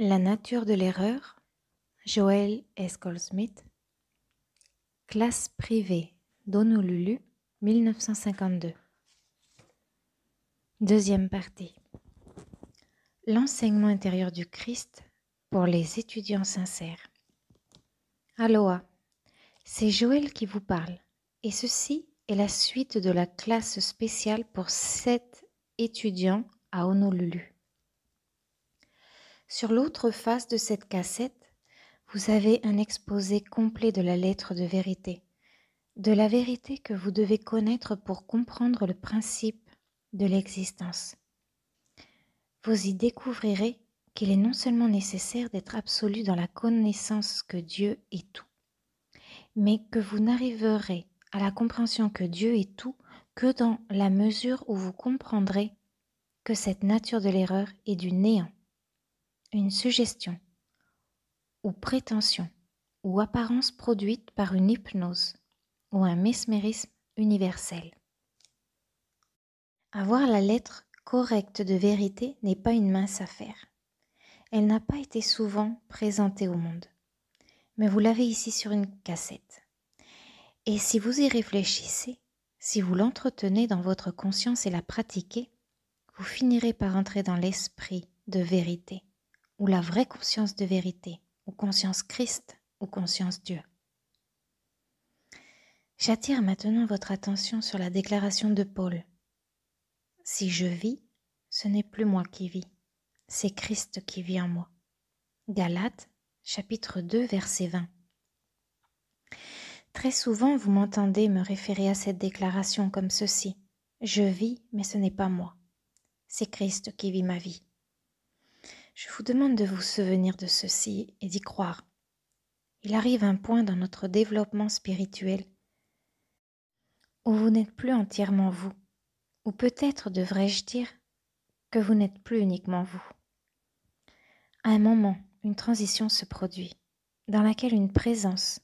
La nature de l'erreur, Joël escol classe privée d'Honolulu, 1952. Deuxième partie. L'enseignement intérieur du Christ pour les étudiants sincères. Aloha, c'est Joël qui vous parle, et ceci est la suite de la classe spéciale pour sept étudiants à Honolulu. Sur l'autre face de cette cassette, vous avez un exposé complet de la lettre de vérité, de la vérité que vous devez connaître pour comprendre le principe de l'existence. Vous y découvrirez qu'il est non seulement nécessaire d'être absolu dans la connaissance que Dieu est tout, mais que vous n'arriverez à la compréhension que Dieu est tout que dans la mesure où vous comprendrez que cette nature de l'erreur est du néant une suggestion ou prétention ou apparence produite par une hypnose ou un mesmérisme universel. Avoir la lettre correcte de vérité n'est pas une mince affaire. Elle n'a pas été souvent présentée au monde. Mais vous l'avez ici sur une cassette. Et si vous y réfléchissez, si vous l'entretenez dans votre conscience et la pratiquez, vous finirez par entrer dans l'esprit de vérité ou la vraie conscience de vérité, ou conscience Christ, ou conscience Dieu. J'attire maintenant votre attention sur la déclaration de Paul. Si je vis, ce n'est plus moi qui vis, c'est Christ qui vit en moi. Galates chapitre 2 verset 20. Très souvent vous m'entendez me référer à cette déclaration comme ceci. Je vis, mais ce n'est pas moi. C'est Christ qui vit ma vie. Je vous demande de vous souvenir de ceci et d'y croire. Il arrive un point dans notre développement spirituel où vous n'êtes plus entièrement vous, ou peut-être devrais-je dire que vous n'êtes plus uniquement vous. À un moment, une transition se produit, dans laquelle une présence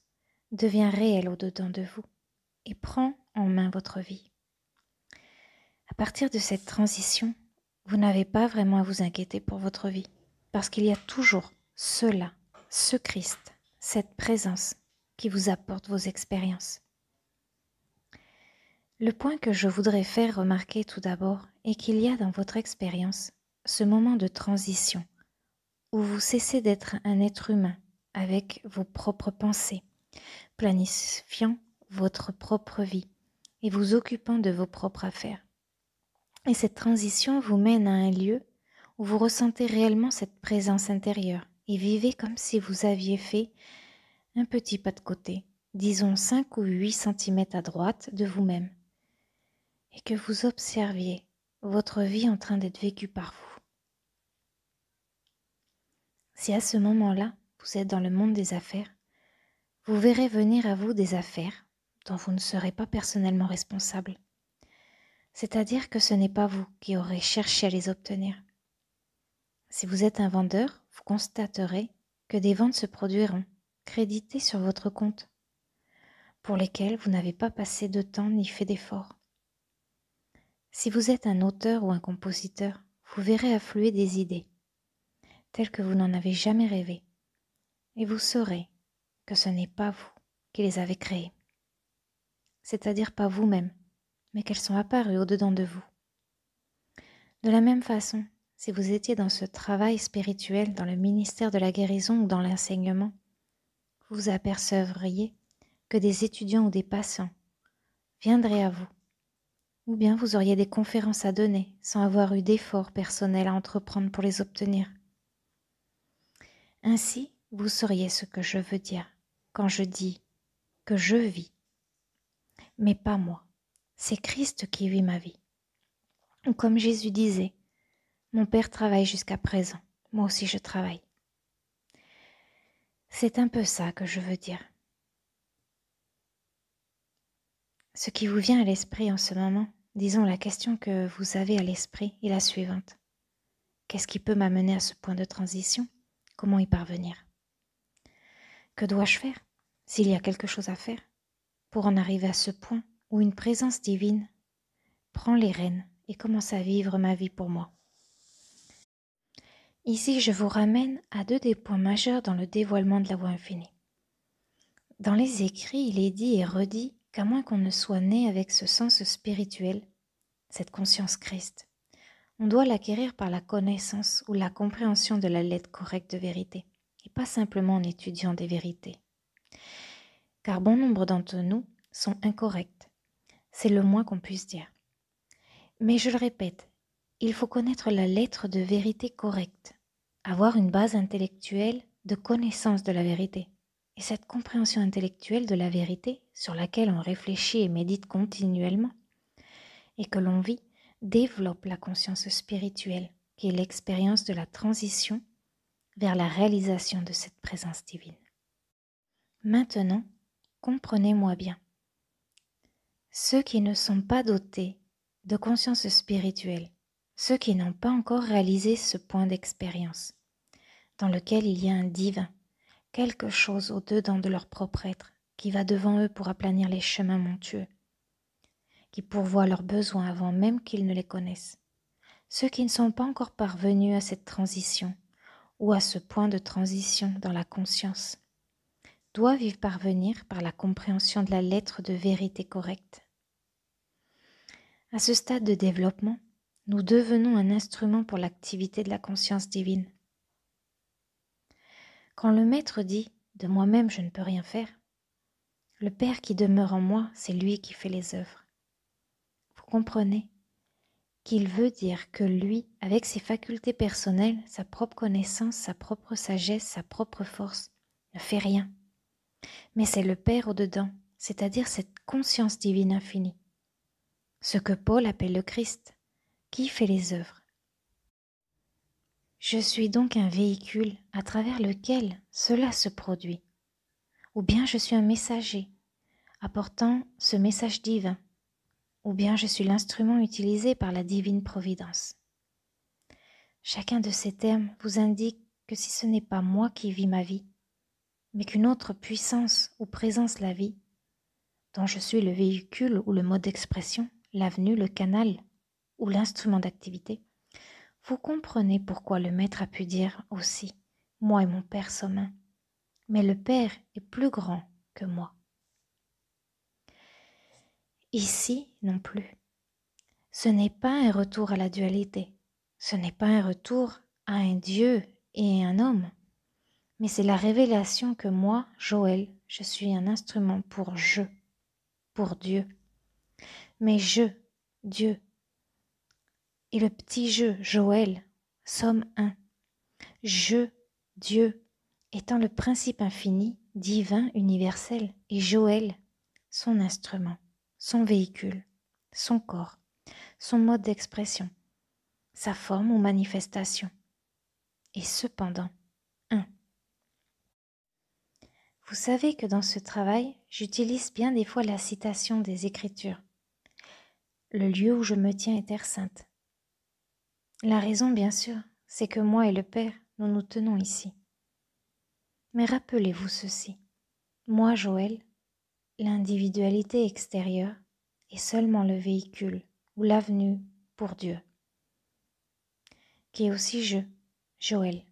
devient réelle au-dedans de vous et prend en main votre vie. À partir de cette transition, vous n'avez pas vraiment à vous inquiéter pour votre vie parce qu'il y a toujours cela, ce Christ, cette présence qui vous apporte vos expériences. Le point que je voudrais faire remarquer tout d'abord est qu'il y a dans votre expérience ce moment de transition où vous cessez d'être un être humain avec vos propres pensées, planifiant votre propre vie et vous occupant de vos propres affaires. Et cette transition vous mène à un lieu où vous ressentez réellement cette présence intérieure et vivez comme si vous aviez fait un petit pas de côté, disons 5 ou 8 cm à droite de vous-même, et que vous observiez votre vie en train d'être vécue par vous. Si à ce moment-là, vous êtes dans le monde des affaires, vous verrez venir à vous des affaires dont vous ne serez pas personnellement responsable. C'est-à-dire que ce n'est pas vous qui aurez cherché à les obtenir. Si vous êtes un vendeur, vous constaterez que des ventes se produiront, créditées sur votre compte, pour lesquelles vous n'avez pas passé de temps ni fait d'efforts. Si vous êtes un auteur ou un compositeur, vous verrez affluer des idées, telles que vous n'en avez jamais rêvé, et vous saurez que ce n'est pas vous qui les avez créées, c'est-à-dire pas vous-même, mais qu'elles sont apparues au-dedans de vous. De la même façon, si vous étiez dans ce travail spirituel, dans le ministère de la guérison ou dans l'enseignement, vous apercevriez que des étudiants ou des passants viendraient à vous, ou bien vous auriez des conférences à donner sans avoir eu d'efforts personnels à entreprendre pour les obtenir. Ainsi, vous sauriez ce que je veux dire quand je dis que je vis, mais pas moi. C'est Christ qui vit ma vie. Comme Jésus disait, mon père travaille jusqu'à présent. Moi aussi je travaille. C'est un peu ça que je veux dire. Ce qui vous vient à l'esprit en ce moment, disons la question que vous avez à l'esprit est la suivante. Qu'est-ce qui peut m'amener à ce point de transition Comment y parvenir Que dois-je faire S'il y a quelque chose à faire Pour en arriver à ce point où une présence divine prend les rênes et commence à vivre ma vie pour moi. Ici, je vous ramène à deux des points majeurs dans le dévoilement de la voie infinie. Dans les écrits, il est dit et redit qu'à moins qu'on ne soit né avec ce sens spirituel, cette conscience Christ, on doit l'acquérir par la connaissance ou la compréhension de la lettre correcte de vérité, et pas simplement en étudiant des vérités. Car bon nombre d'entre nous sont incorrects, c'est le moins qu'on puisse dire. Mais je le répète, il faut connaître la lettre de vérité correcte avoir une base intellectuelle de connaissance de la vérité. Et cette compréhension intellectuelle de la vérité, sur laquelle on réfléchit et médite continuellement, et que l'on vit, développe la conscience spirituelle, qui est l'expérience de la transition vers la réalisation de cette présence divine. Maintenant, comprenez-moi bien. Ceux qui ne sont pas dotés de conscience spirituelle ceux qui n'ont pas encore réalisé ce point d'expérience, dans lequel il y a un divin, quelque chose au-dedans de leur propre être, qui va devant eux pour aplanir les chemins montueux, qui pourvoit leurs besoins avant même qu'ils ne les connaissent. Ceux qui ne sont pas encore parvenus à cette transition, ou à ce point de transition dans la conscience, doivent y parvenir par la compréhension de la lettre de vérité correcte. À ce stade de développement, nous devenons un instrument pour l'activité de la conscience divine. Quand le Maître dit ⁇ De moi-même je ne peux rien faire ⁇ le Père qui demeure en moi, c'est lui qui fait les œuvres. Vous comprenez qu'il veut dire que lui, avec ses facultés personnelles, sa propre connaissance, sa propre sagesse, sa propre force, ne fait rien. Mais c'est le Père au-dedans, c'est-à-dire cette conscience divine infinie. Ce que Paul appelle le Christ, qui fait les œuvres. Je suis donc un véhicule à travers lequel cela se produit, ou bien je suis un messager apportant ce message divin, ou bien je suis l'instrument utilisé par la divine providence. Chacun de ces termes vous indique que si ce n'est pas moi qui vis ma vie, mais qu'une autre puissance ou présence la vit, dont je suis le véhicule ou le mode d'expression, l'avenue, le canal, ou l'instrument d'activité, vous comprenez pourquoi le maître a pu dire aussi ⁇ Moi et mon Père sommes un ⁇ mais le Père est plus grand que moi. Ici non plus. Ce n'est pas un retour à la dualité, ce n'est pas un retour à un Dieu et un homme, mais c'est la révélation que moi, Joël, je suis un instrument pour je, pour Dieu. Mais je, Dieu, et le petit jeu, Joël, somme 1. Je, Dieu, étant le principe infini, divin, universel, et Joël, son instrument, son véhicule, son corps, son mode d'expression, sa forme ou manifestation. Et cependant, 1. Vous savez que dans ce travail, j'utilise bien des fois la citation des Écritures. Le lieu où je me tiens est terre sainte. La raison, bien sûr, c'est que moi et le Père, nous nous tenons ici. Mais rappelez-vous ceci. Moi, Joël, l'individualité extérieure est seulement le véhicule ou l'avenue pour Dieu, qui est aussi je, Joël,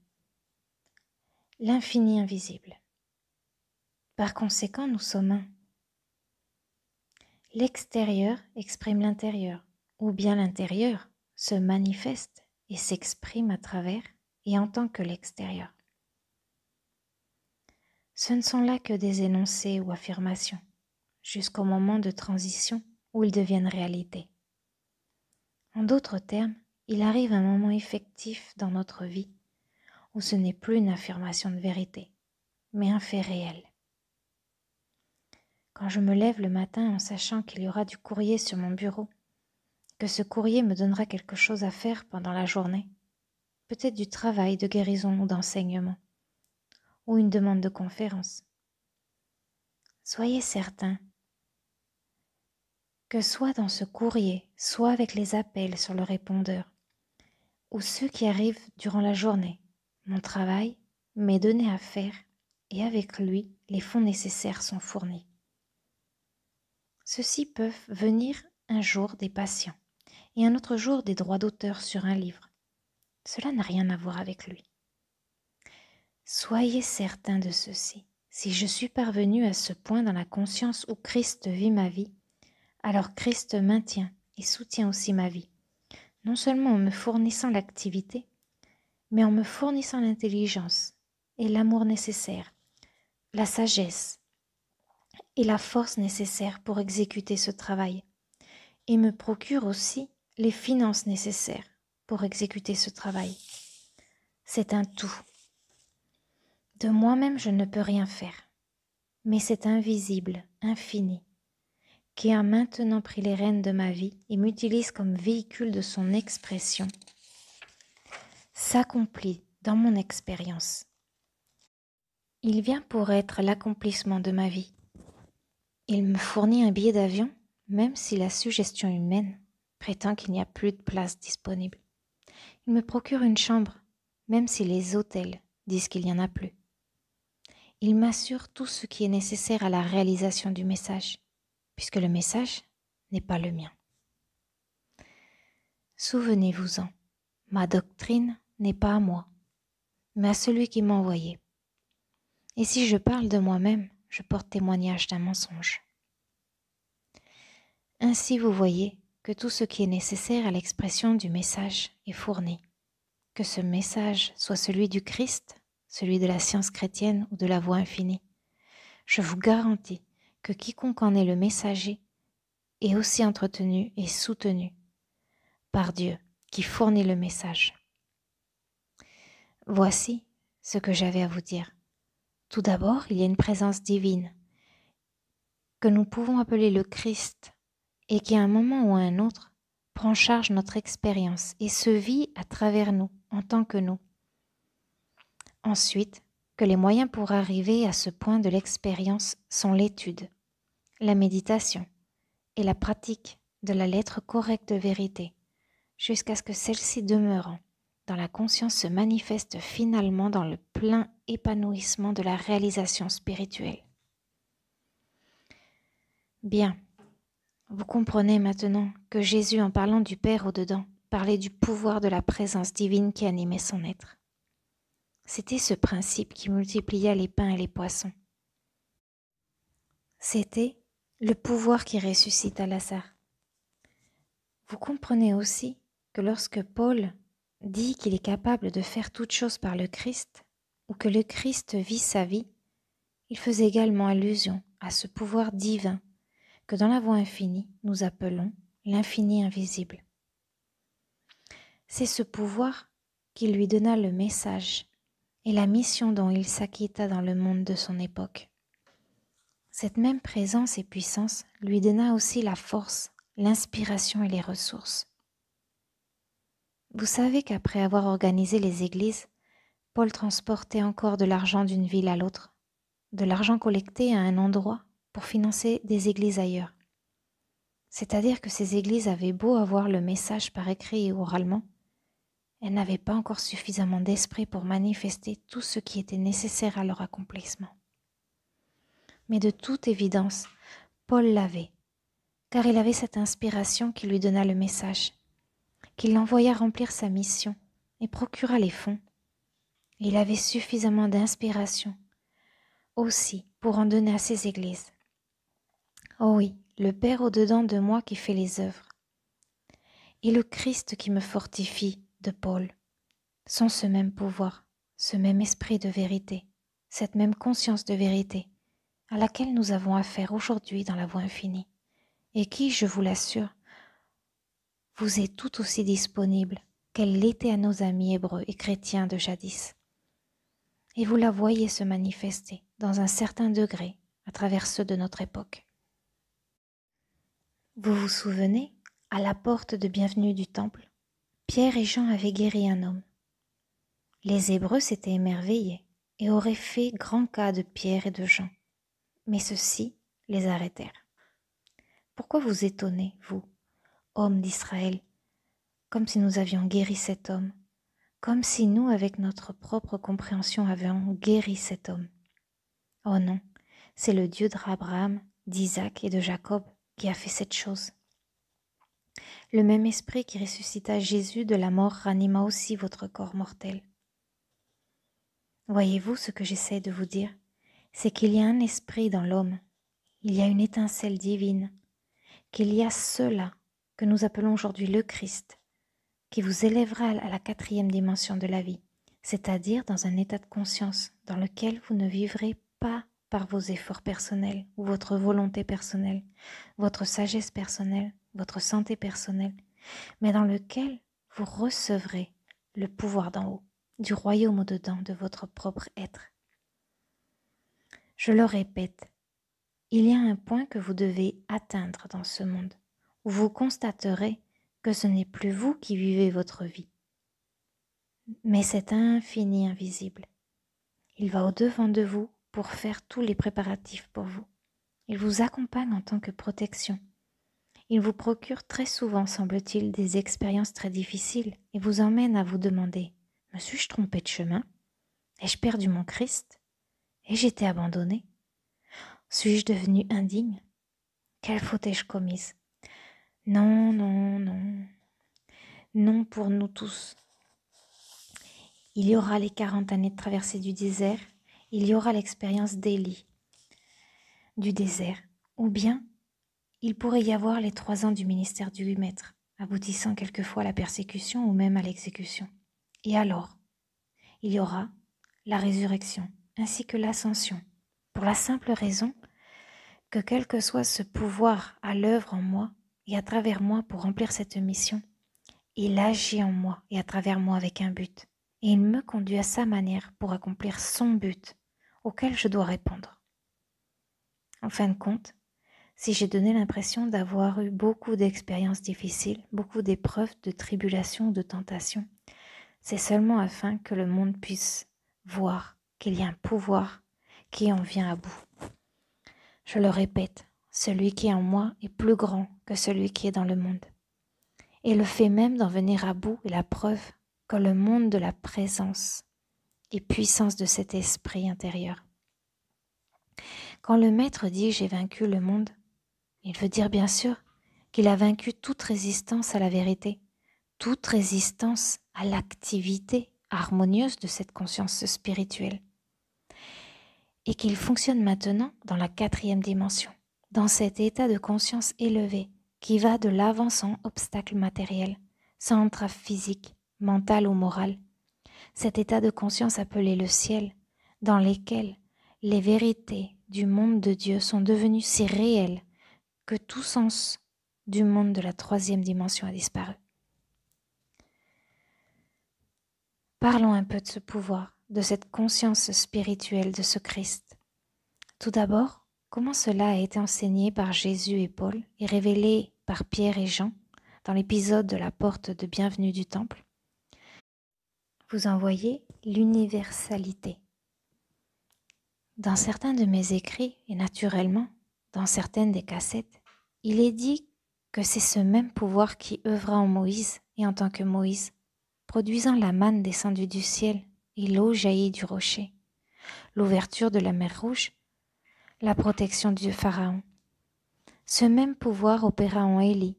l'infini invisible. Par conséquent, nous sommes un. L'extérieur exprime l'intérieur, ou bien l'intérieur se manifeste et s'exprime à travers et en tant que l'extérieur. Ce ne sont là que des énoncés ou affirmations, jusqu'au moment de transition où ils deviennent réalité. En d'autres termes, il arrive un moment effectif dans notre vie où ce n'est plus une affirmation de vérité, mais un fait réel. Quand je me lève le matin en sachant qu'il y aura du courrier sur mon bureau que ce courrier me donnera quelque chose à faire pendant la journée. Peut-être du travail de guérison ou d'enseignement, ou une demande de conférence. Soyez certain que soit dans ce courrier, soit avec les appels sur le répondeur, ou ceux qui arrivent durant la journée, mon travail m'est donné à faire et avec lui les fonds nécessaires sont fournis. Ceux-ci peuvent venir un jour des patients et un autre jour des droits d'auteur sur un livre. Cela n'a rien à voir avec lui. Soyez certain de ceci. Si je suis parvenu à ce point dans la conscience où Christ vit ma vie, alors Christ maintient et soutient aussi ma vie, non seulement en me fournissant l'activité, mais en me fournissant l'intelligence et l'amour nécessaire, la sagesse et la force nécessaire pour exécuter ce travail, et me procure aussi les finances nécessaires pour exécuter ce travail. C'est un tout. De moi-même, je ne peux rien faire. Mais cet invisible, infini, qui a maintenant pris les rênes de ma vie et m'utilise comme véhicule de son expression, s'accomplit dans mon expérience. Il vient pour être l'accomplissement de ma vie. Il me fournit un billet d'avion, même si la suggestion humaine prétend qu'il n'y a plus de place disponible. Il me procure une chambre, même si les hôtels disent qu'il n'y en a plus. Il m'assure tout ce qui est nécessaire à la réalisation du message, puisque le message n'est pas le mien. Souvenez-vous-en, ma doctrine n'est pas à moi, mais à celui qui m'a envoyé. Et si je parle de moi-même, je porte témoignage d'un mensonge. Ainsi, vous voyez, que tout ce qui est nécessaire à l'expression du message est fourni. Que ce message soit celui du Christ, celui de la science chrétienne ou de la voie infinie. Je vous garantis que quiconque en est le messager est aussi entretenu et soutenu par Dieu qui fournit le message. Voici ce que j'avais à vous dire. Tout d'abord, il y a une présence divine que nous pouvons appeler le Christ et qui à un moment ou à un autre prend charge notre expérience et se vit à travers nous, en tant que nous. Ensuite, que les moyens pour arriver à ce point de l'expérience sont l'étude, la méditation et la pratique de la lettre correcte de vérité, jusqu'à ce que celle-ci demeurant dans la conscience se manifeste finalement dans le plein épanouissement de la réalisation spirituelle. Bien, vous comprenez maintenant que Jésus, en parlant du Père au-dedans, parlait du pouvoir de la présence divine qui animait son être. C'était ce principe qui multiplia les pains et les poissons. C'était le pouvoir qui ressuscita Lazare. Vous comprenez aussi que lorsque Paul dit qu'il est capable de faire toute chose par le Christ, ou que le Christ vit sa vie, il faisait également allusion à ce pouvoir divin dans la voie infinie, nous appelons l'infini invisible. C'est ce pouvoir qui lui donna le message et la mission dont il s'acquitta dans le monde de son époque. Cette même présence et puissance lui donna aussi la force, l'inspiration et les ressources. Vous savez qu'après avoir organisé les églises, Paul transportait encore de l'argent d'une ville à l'autre, de l'argent collecté à un endroit pour financer des églises ailleurs. C'est-à-dire que ces églises avaient beau avoir le message par écrit et oralement, elles n'avaient pas encore suffisamment d'esprit pour manifester tout ce qui était nécessaire à leur accomplissement. Mais de toute évidence, Paul l'avait, car il avait cette inspiration qui lui donna le message, qui l'envoya remplir sa mission et procura les fonds. il avait suffisamment d'inspiration aussi pour en donner à ses églises. Oh oui, le Père au-dedans de moi qui fait les œuvres. Et le Christ qui me fortifie, de Paul, sont ce même pouvoir, ce même esprit de vérité, cette même conscience de vérité, à laquelle nous avons affaire aujourd'hui dans la voie infinie, et qui, je vous l'assure, vous est tout aussi disponible qu'elle l'était à nos amis hébreux et chrétiens de jadis. Et vous la voyez se manifester, dans un certain degré, à travers ceux de notre époque. Vous vous souvenez, à la porte de bienvenue du temple, Pierre et Jean avaient guéri un homme. Les Hébreux s'étaient émerveillés et auraient fait grand cas de Pierre et de Jean. Mais ceux-ci les arrêtèrent. Pourquoi vous étonnez, vous, hommes d'Israël, comme si nous avions guéri cet homme, comme si nous, avec notre propre compréhension, avions guéri cet homme Oh non, c'est le Dieu d'Abraham, d'Isaac et de Jacob qui a fait cette chose. Le même esprit qui ressuscita Jésus de la mort ranima aussi votre corps mortel. Voyez-vous ce que j'essaie de vous dire C'est qu'il y a un esprit dans l'homme, il y a une étincelle divine, qu'il y a cela que nous appelons aujourd'hui le Christ, qui vous élèvera à la quatrième dimension de la vie, c'est-à-dire dans un état de conscience dans lequel vous ne vivrez pas par vos efforts personnels ou votre volonté personnelle, votre sagesse personnelle, votre santé personnelle, mais dans lequel vous recevrez le pouvoir d'en haut, du royaume au-dedans de votre propre être. Je le répète, il y a un point que vous devez atteindre dans ce monde, où vous constaterez que ce n'est plus vous qui vivez votre vie, mais cet infini invisible. Il va au-devant de vous pour faire tous les préparatifs pour vous. Il vous accompagne en tant que protection. Il vous procure très souvent, semble-t-il, des expériences très difficiles et vous emmène à vous demander Me suis-je trompé de chemin Ai-je perdu mon Christ Ai-je été abandonné Suis-je devenu indigne Quelle faute ai-je commise Non, non, non. Non pour nous tous. Il y aura les quarante années de traversée du désert il y aura l'expérience d'Elie, du désert, ou bien il pourrait y avoir les trois ans du ministère du huit maître, aboutissant quelquefois à la persécution ou même à l'exécution. Et alors, il y aura la résurrection, ainsi que l'ascension, pour la simple raison que quel que soit ce pouvoir à l'œuvre en moi et à travers moi pour remplir cette mission, il agit en moi et à travers moi avec un but, et il me conduit à sa manière pour accomplir son but auxquelles je dois répondre. En fin de compte, si j'ai donné l'impression d'avoir eu beaucoup d'expériences difficiles, beaucoup d'épreuves, de tribulations, de tentations, c'est seulement afin que le monde puisse voir qu'il y a un pouvoir qui en vient à bout. Je le répète, celui qui est en moi est plus grand que celui qui est dans le monde. Et le fait même d'en venir à bout est la preuve que le monde de la présence et puissance de cet esprit intérieur. Quand le Maître dit J'ai vaincu le monde, il veut dire bien sûr qu'il a vaincu toute résistance à la vérité, toute résistance à l'activité harmonieuse de cette conscience spirituelle, et qu'il fonctionne maintenant dans la quatrième dimension, dans cet état de conscience élevé qui va de l'avant sans obstacle matériel, sans entrave physique, mentale ou morale, cet état de conscience appelé le ciel, dans lesquels les vérités du monde de Dieu sont devenues si réelles que tout sens du monde de la troisième dimension a disparu. Parlons un peu de ce pouvoir, de cette conscience spirituelle de ce Christ. Tout d'abord, comment cela a été enseigné par Jésus et Paul et révélé par Pierre et Jean dans l'épisode de la porte de bienvenue du temple vous envoyer l'universalité. Dans certains de mes écrits, et naturellement dans certaines des cassettes, il est dit que c'est ce même pouvoir qui œuvra en Moïse et en tant que Moïse, produisant la manne descendue du ciel et l'eau jaillie du rocher, l'ouverture de la mer Rouge, la protection du Pharaon. Ce même pouvoir opéra en Élie,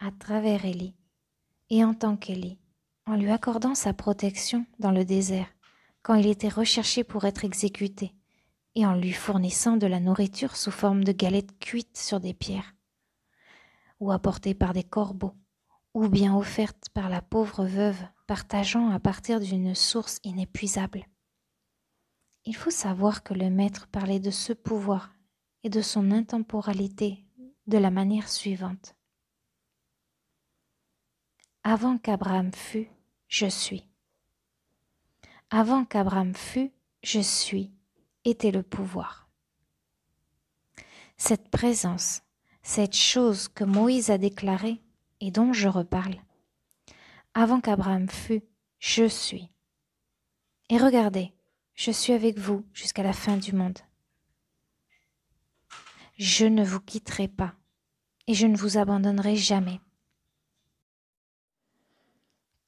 à travers Élie et en tant qu'Élie en lui accordant sa protection dans le désert, quand il était recherché pour être exécuté, et en lui fournissant de la nourriture sous forme de galettes cuites sur des pierres, ou apportées par des corbeaux, ou bien offertes par la pauvre veuve, partageant à partir d'une source inépuisable. Il faut savoir que le maître parlait de ce pouvoir et de son intemporalité de la manière suivante. Avant qu'Abraham fût, je suis. Avant qu'Abraham fût, je suis était le pouvoir. Cette présence, cette chose que Moïse a déclarée et dont je reparle, avant qu'Abraham fût, je suis. Et regardez, je suis avec vous jusqu'à la fin du monde. Je ne vous quitterai pas et je ne vous abandonnerai jamais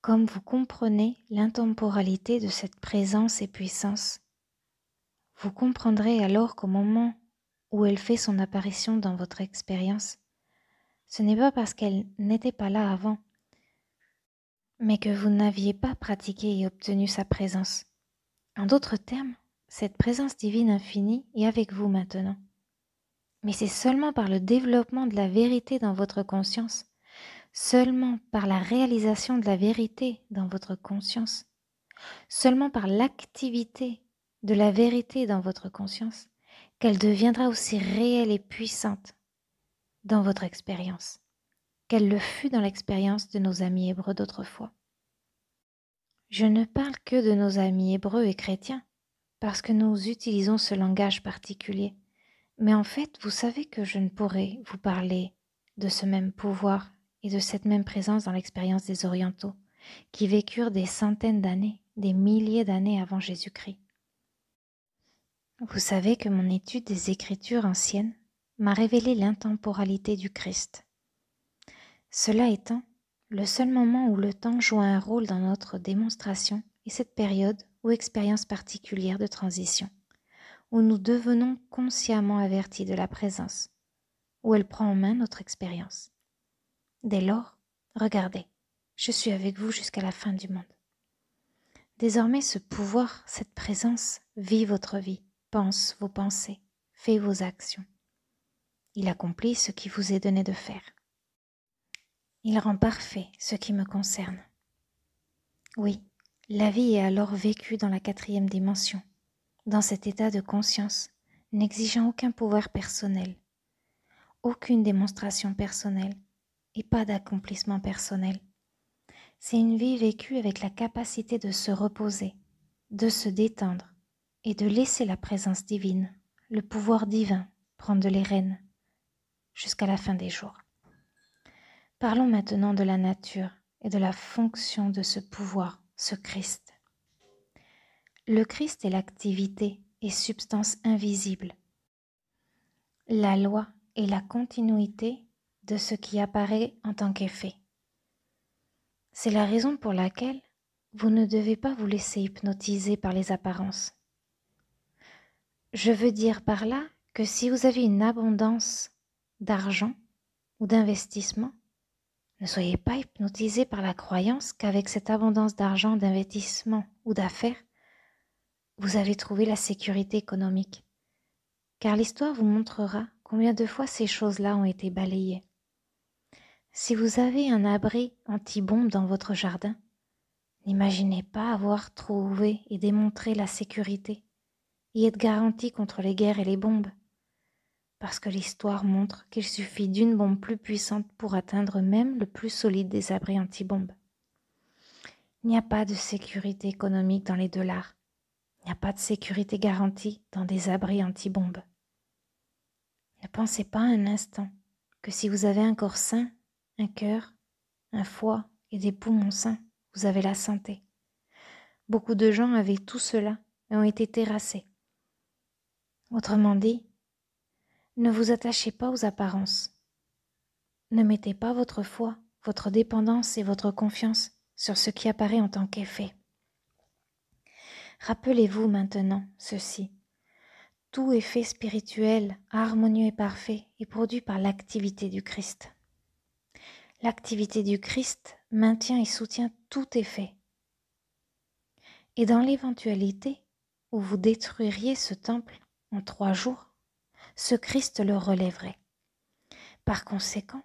comme vous comprenez l'intemporalité de cette présence et puissance, vous comprendrez alors qu'au moment où elle fait son apparition dans votre expérience, ce n'est pas parce qu'elle n'était pas là avant, mais que vous n'aviez pas pratiqué et obtenu sa présence. En d'autres termes, cette présence divine infinie est avec vous maintenant. Mais c'est seulement par le développement de la vérité dans votre conscience seulement par la réalisation de la vérité dans votre conscience, seulement par l'activité de la vérité dans votre conscience, qu'elle deviendra aussi réelle et puissante dans votre expérience qu'elle le fut dans l'expérience de nos amis hébreux d'autrefois. Je ne parle que de nos amis hébreux et chrétiens, parce que nous utilisons ce langage particulier, mais en fait vous savez que je ne pourrais vous parler de ce même pouvoir et de cette même présence dans l'expérience des Orientaux, qui vécurent des centaines d'années, des milliers d'années avant Jésus-Christ. Vous savez que mon étude des Écritures anciennes m'a révélé l'intemporalité du Christ. Cela étant, le seul moment où le temps joue un rôle dans notre démonstration est cette période ou expérience particulière de transition, où nous devenons consciemment avertis de la présence, où elle prend en main notre expérience. Dès lors, regardez, je suis avec vous jusqu'à la fin du monde. Désormais, ce pouvoir, cette présence, vit votre vie, pense vos pensées, fait vos actions. Il accomplit ce qui vous est donné de faire. Il rend parfait ce qui me concerne. Oui, la vie est alors vécue dans la quatrième dimension, dans cet état de conscience, n'exigeant aucun pouvoir personnel, aucune démonstration personnelle, et pas d'accomplissement personnel. C'est une vie vécue avec la capacité de se reposer, de se détendre et de laisser la présence divine, le pouvoir divin, prendre les rênes jusqu'à la fin des jours. Parlons maintenant de la nature et de la fonction de ce pouvoir, ce Christ. Le Christ est l'activité et substance invisible. La loi est la continuité de ce qui apparaît en tant qu'effet. C'est la raison pour laquelle vous ne devez pas vous laisser hypnotiser par les apparences. Je veux dire par là que si vous avez une abondance d'argent ou d'investissement, ne soyez pas hypnotisé par la croyance qu'avec cette abondance d'argent, d'investissement ou d'affaires, vous avez trouvé la sécurité économique. Car l'histoire vous montrera combien de fois ces choses-là ont été balayées. Si vous avez un abri anti-bombe dans votre jardin, n'imaginez pas avoir trouvé et démontré la sécurité, y être garanti contre les guerres et les bombes, parce que l'histoire montre qu'il suffit d'une bombe plus puissante pour atteindre même le plus solide des abris anti-bombes. Il n'y a pas de sécurité économique dans les dollars, il n'y a pas de sécurité garantie dans des abris anti-bombes. Ne pensez pas un instant que si vous avez un corps sain un cœur, un foie et des poumons sains, vous avez la santé. Beaucoup de gens avaient tout cela et ont été terrassés. Autrement dit, ne vous attachez pas aux apparences. Ne mettez pas votre foi, votre dépendance et votre confiance sur ce qui apparaît en tant qu'effet. Rappelez-vous maintenant ceci. Tout effet spirituel, harmonieux et parfait, est produit par l'activité du Christ. L'activité du Christ maintient et soutient tout effet. Et dans l'éventualité où vous détruiriez ce temple en trois jours, ce Christ le relèverait. Par conséquent,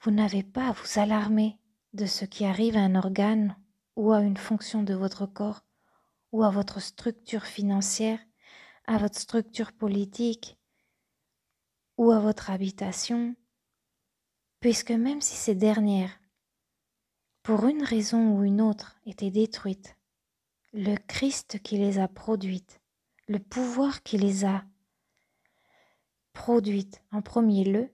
vous n'avez pas à vous alarmer de ce qui arrive à un organe ou à une fonction de votre corps ou à votre structure financière, à votre structure politique ou à votre habitation, puisque même si ces dernières, pour une raison ou une autre, étaient détruites, le Christ qui les a produites, le pouvoir qui les a produites en premier lieu,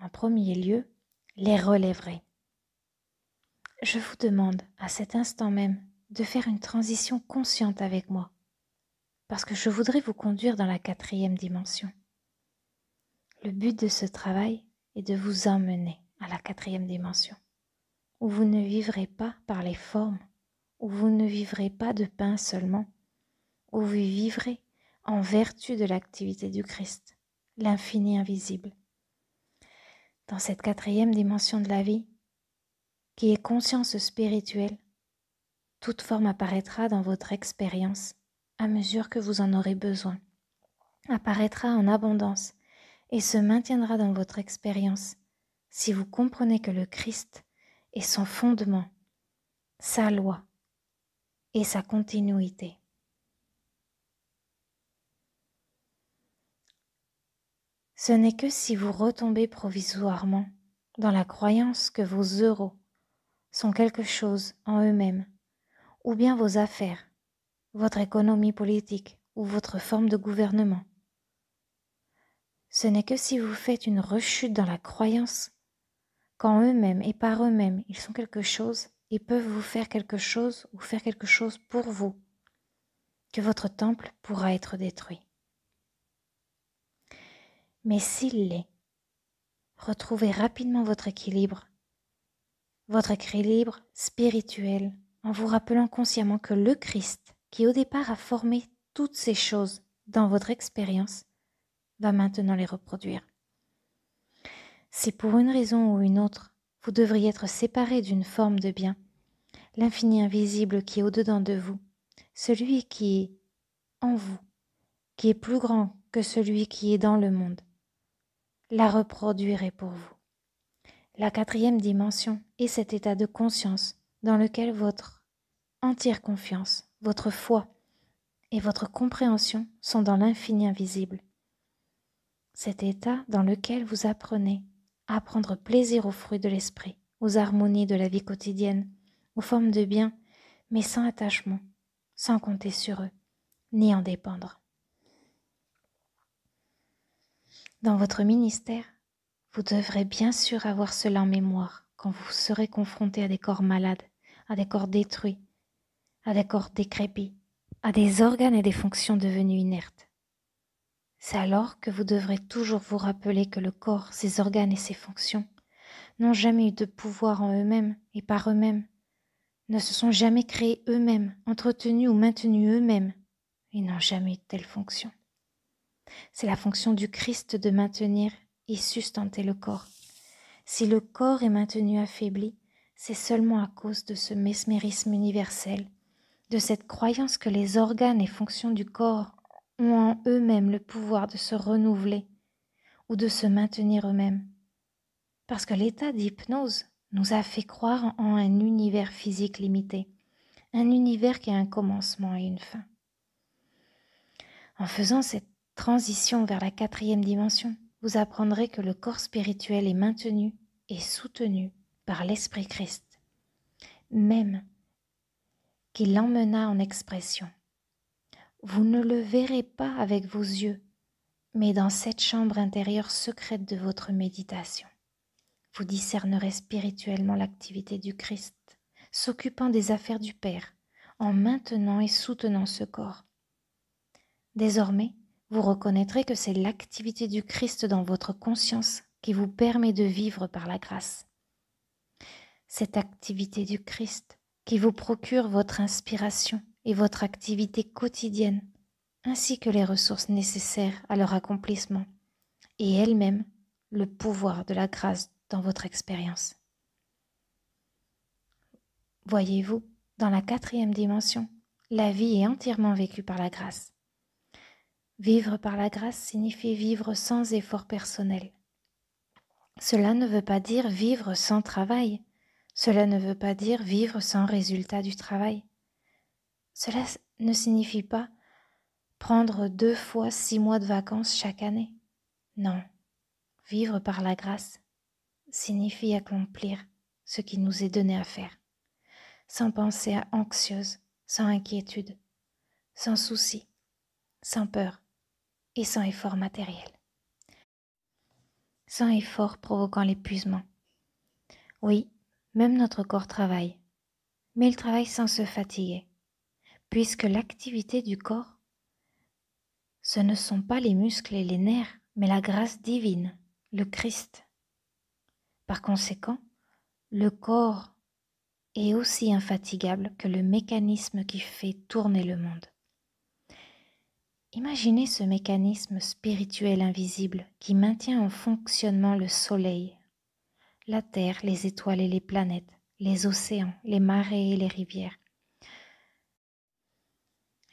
en premier lieu, les relèverait. Je vous demande à cet instant même de faire une transition consciente avec moi, parce que je voudrais vous conduire dans la quatrième dimension. Le but de ce travail et de vous emmener à la quatrième dimension, où vous ne vivrez pas par les formes, où vous ne vivrez pas de pain seulement, où vous vivrez en vertu de l'activité du Christ, l'infini invisible. Dans cette quatrième dimension de la vie, qui est conscience spirituelle, toute forme apparaîtra dans votre expérience à mesure que vous en aurez besoin, apparaîtra en abondance et se maintiendra dans votre expérience si vous comprenez que le Christ est son fondement, sa loi et sa continuité. Ce n'est que si vous retombez provisoirement dans la croyance que vos euros sont quelque chose en eux-mêmes, ou bien vos affaires, votre économie politique ou votre forme de gouvernement, ce n'est que si vous faites une rechute dans la croyance qu'en eux-mêmes et par eux-mêmes ils sont quelque chose et peuvent vous faire quelque chose ou faire quelque chose pour vous, que votre temple pourra être détruit. Mais s'il l'est, retrouvez rapidement votre équilibre, votre équilibre spirituel, en vous rappelant consciemment que le Christ, qui au départ a formé toutes ces choses dans votre expérience, va maintenant les reproduire. Si pour une raison ou une autre, vous devriez être séparé d'une forme de bien, l'infini invisible qui est au-dedans de vous, celui qui est en vous, qui est plus grand que celui qui est dans le monde, la reproduirait pour vous. La quatrième dimension est cet état de conscience dans lequel votre entière confiance, votre foi et votre compréhension sont dans l'infini invisible cet état dans lequel vous apprenez à prendre plaisir aux fruits de l'esprit, aux harmonies de la vie quotidienne, aux formes de bien, mais sans attachement, sans compter sur eux, ni en dépendre. Dans votre ministère, vous devrez bien sûr avoir cela en mémoire quand vous serez confronté à des corps malades, à des corps détruits, à des corps décrépits, à des organes et des fonctions devenus inertes. C'est alors que vous devrez toujours vous rappeler que le corps, ses organes et ses fonctions n'ont jamais eu de pouvoir en eux-mêmes et par eux-mêmes, ne se sont jamais créés eux-mêmes, entretenus ou maintenus eux-mêmes, et n'ont jamais eu de telle fonction. C'est la fonction du Christ de maintenir et sustenter le corps. Si le corps est maintenu affaibli, c'est seulement à cause de ce mesmérisme universel, de cette croyance que les organes et fonctions du corps ont en eux-mêmes le pouvoir de se renouveler ou de se maintenir eux-mêmes. Parce que l'état d'hypnose nous a fait croire en un univers physique limité, un univers qui a un commencement et une fin. En faisant cette transition vers la quatrième dimension, vous apprendrez que le corps spirituel est maintenu et soutenu par l'Esprit Christ, même qu'il l'emmena en expression. Vous ne le verrez pas avec vos yeux, mais dans cette chambre intérieure secrète de votre méditation, vous discernerez spirituellement l'activité du Christ, s'occupant des affaires du Père, en maintenant et soutenant ce corps. Désormais, vous reconnaîtrez que c'est l'activité du Christ dans votre conscience qui vous permet de vivre par la grâce. Cette activité du Christ qui vous procure votre inspiration, et votre activité quotidienne, ainsi que les ressources nécessaires à leur accomplissement, et elle-même le pouvoir de la grâce dans votre expérience. Voyez-vous, dans la quatrième dimension, la vie est entièrement vécue par la grâce. Vivre par la grâce signifie vivre sans effort personnel. Cela ne veut pas dire vivre sans travail. Cela ne veut pas dire vivre sans résultat du travail. Cela ne signifie pas prendre deux fois six mois de vacances chaque année. Non, vivre par la grâce signifie accomplir ce qui nous est donné à faire, sans pensée anxieuse, sans inquiétude, sans souci, sans peur et sans effort matériel, sans effort provoquant l'épuisement. Oui, même notre corps travaille, mais il travaille sans se fatiguer, puisque l'activité du corps, ce ne sont pas les muscles et les nerfs, mais la grâce divine, le Christ. Par conséquent, le corps est aussi infatigable que le mécanisme qui fait tourner le monde. Imaginez ce mécanisme spirituel invisible qui maintient en fonctionnement le Soleil, la Terre, les étoiles et les planètes, les océans, les marées et les rivières,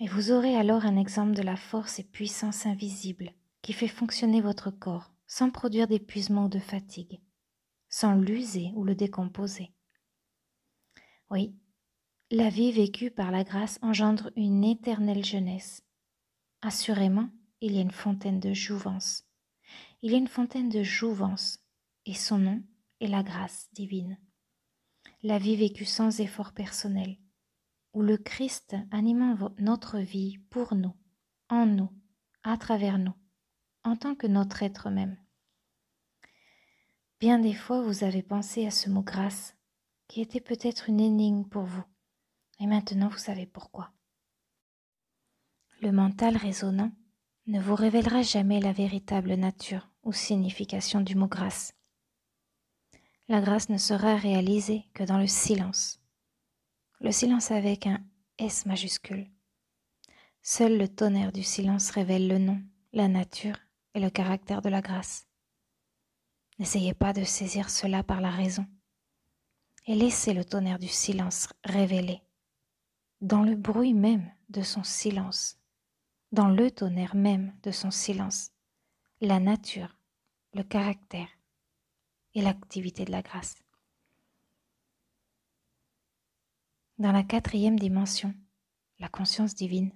et vous aurez alors un exemple de la force et puissance invisible qui fait fonctionner votre corps sans produire d'épuisement ou de fatigue, sans l'user ou le décomposer. Oui, la vie vécue par la grâce engendre une éternelle jeunesse. Assurément, il y a une fontaine de jouvence. Il y a une fontaine de jouvence, et son nom est la grâce divine. La vie vécue sans effort personnel, où le Christ animant notre vie pour nous, en nous, à travers nous, en tant que notre être même. Bien des fois, vous avez pensé à ce mot grâce, qui était peut-être une énigme pour vous, et maintenant vous savez pourquoi. Le mental résonnant ne vous révélera jamais la véritable nature ou signification du mot grâce. La grâce ne sera réalisée que dans le silence, le silence avec un S majuscule. Seul le tonnerre du silence révèle le nom, la nature et le caractère de la grâce. N'essayez pas de saisir cela par la raison, et laissez le tonnerre du silence révéler, dans le bruit même de son silence, dans le tonnerre même de son silence, la nature, le caractère et l'activité de la grâce. Dans la quatrième dimension, la conscience divine,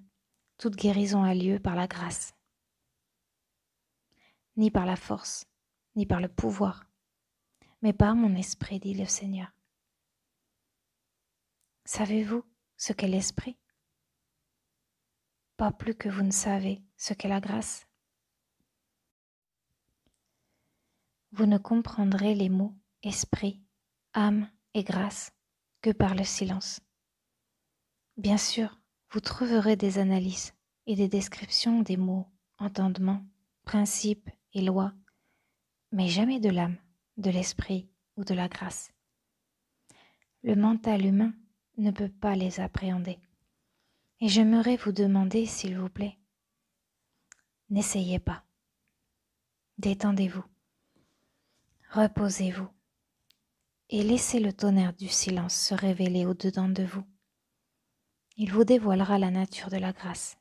toute guérison a lieu par la grâce, ni par la force, ni par le pouvoir, mais par mon esprit, dit le Seigneur. Savez-vous ce qu'est l'esprit Pas plus que vous ne savez ce qu'est la grâce. Vous ne comprendrez les mots esprit, âme et grâce que par le silence. Bien sûr, vous trouverez des analyses et des descriptions des mots, entendements, principes et lois, mais jamais de l'âme, de l'esprit ou de la grâce. Le mental humain ne peut pas les appréhender. Et j'aimerais vous demander, s'il vous plaît, n'essayez pas. Détendez-vous. Reposez-vous. Et laissez le tonnerre du silence se révéler au-dedans de vous il vous dévoilera la nature de la grâce.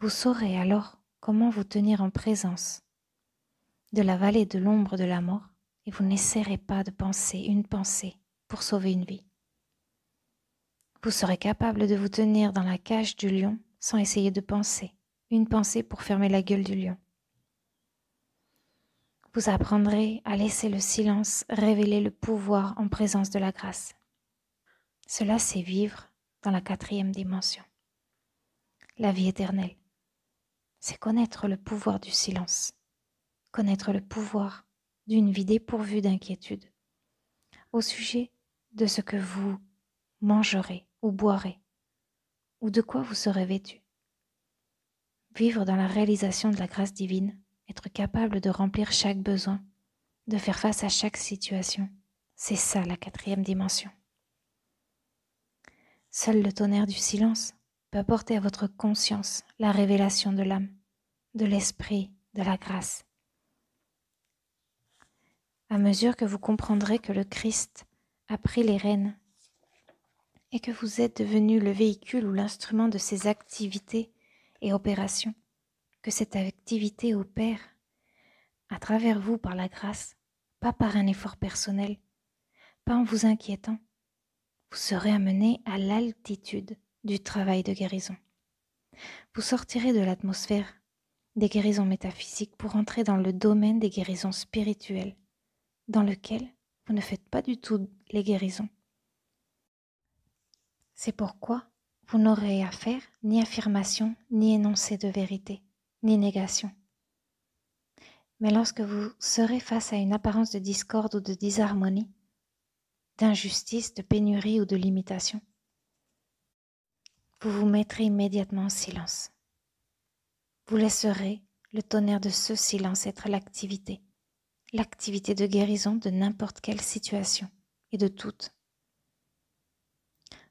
Vous saurez alors comment vous tenir en présence de la vallée de l'ombre de la mort et vous n'essaierez pas de penser une pensée pour sauver une vie. Vous serez capable de vous tenir dans la cage du lion sans essayer de penser une pensée pour fermer la gueule du lion. Vous apprendrez à laisser le silence révéler le pouvoir en présence de la grâce. Cela, c'est vivre dans la quatrième dimension. La vie éternelle, c'est connaître le pouvoir du silence, connaître le pouvoir d'une vie dépourvue d'inquiétude au sujet de ce que vous mangerez ou boirez, ou de quoi vous serez vêtu. Vivre dans la réalisation de la grâce divine, être capable de remplir chaque besoin, de faire face à chaque situation, c'est ça la quatrième dimension. Seul le tonnerre du silence peut apporter à votre conscience la révélation de l'âme, de l'esprit, de la grâce. À mesure que vous comprendrez que le Christ a pris les rênes et que vous êtes devenu le véhicule ou l'instrument de ses activités et opérations, que cette activité opère à travers vous par la grâce, pas par un effort personnel, pas en vous inquiétant, vous serez amené à l'altitude du travail de guérison. Vous sortirez de l'atmosphère des guérisons métaphysiques pour entrer dans le domaine des guérisons spirituelles, dans lequel vous ne faites pas du tout les guérisons. C'est pourquoi vous n'aurez à faire ni affirmation, ni énoncé de vérité, ni négation. Mais lorsque vous serez face à une apparence de discorde ou de disharmonie, d'injustice, de pénurie ou de limitation, vous vous mettrez immédiatement en silence. Vous laisserez le tonnerre de ce silence être l'activité, l'activité de guérison de n'importe quelle situation et de toutes.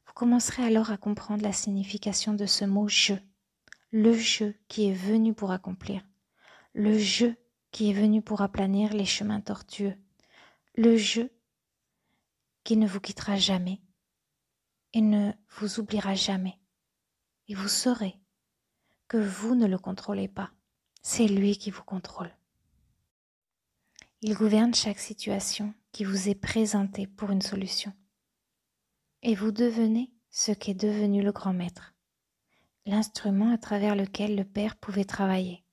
Vous commencerez alors à comprendre la signification de ce mot je, le jeu qui est venu pour accomplir, le jeu qui est venu pour aplanir les chemins tortueux, le jeu qui ne vous quittera jamais et ne vous oubliera jamais. Et vous saurez que vous ne le contrôlez pas. C'est lui qui vous contrôle. Il gouverne chaque situation qui vous est présentée pour une solution. Et vous devenez ce qu'est devenu le grand maître, l'instrument à travers lequel le Père pouvait travailler.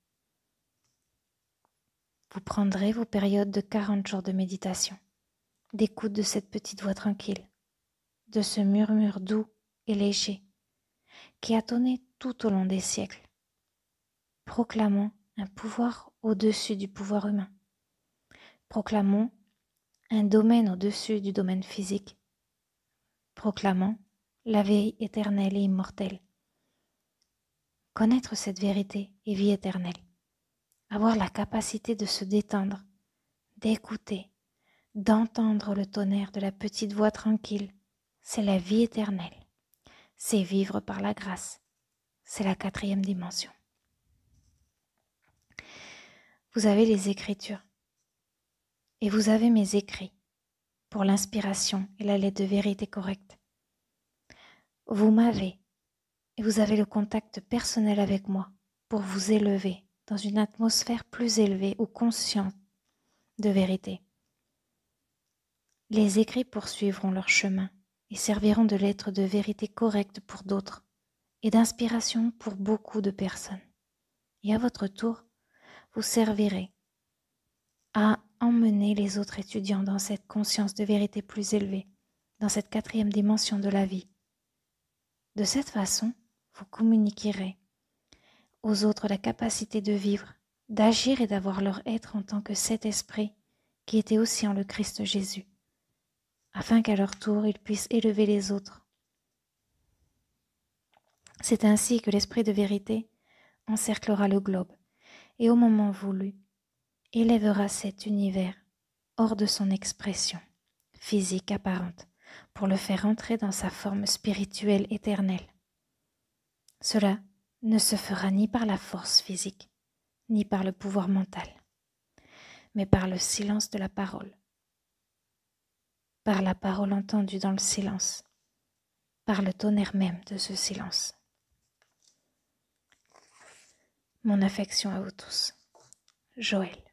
Vous prendrez vos périodes de 40 jours de méditation d'écoute de cette petite voix tranquille, de ce murmure doux et léger qui a tonné tout au long des siècles, proclamant un pouvoir au-dessus du pouvoir humain, proclamant un domaine au-dessus du domaine physique, proclamant la vie éternelle et immortelle. Connaître cette vérité et vie éternelle, avoir la capacité de se détendre, d'écouter d'entendre le tonnerre de la petite voix tranquille. C'est la vie éternelle. C'est vivre par la grâce. C'est la quatrième dimension. Vous avez les Écritures et vous avez mes écrits pour l'inspiration et la lettre de vérité correcte. Vous m'avez et vous avez le contact personnel avec moi pour vous élever dans une atmosphère plus élevée ou consciente de vérité. Les écrits poursuivront leur chemin et serviront de lettres de vérité correctes pour d'autres et d'inspiration pour beaucoup de personnes. Et à votre tour, vous servirez à emmener les autres étudiants dans cette conscience de vérité plus élevée, dans cette quatrième dimension de la vie. De cette façon, vous communiquerez aux autres la capacité de vivre, d'agir et d'avoir leur être en tant que cet esprit qui était aussi en le Christ Jésus afin qu'à leur tour ils puissent élever les autres. C'est ainsi que l'Esprit de vérité encerclera le globe et au moment voulu élèvera cet univers hors de son expression physique apparente pour le faire entrer dans sa forme spirituelle éternelle. Cela ne se fera ni par la force physique, ni par le pouvoir mental, mais par le silence de la parole, par la parole entendue dans le silence, par le tonnerre même de ce silence. Mon affection à vous tous. Joël.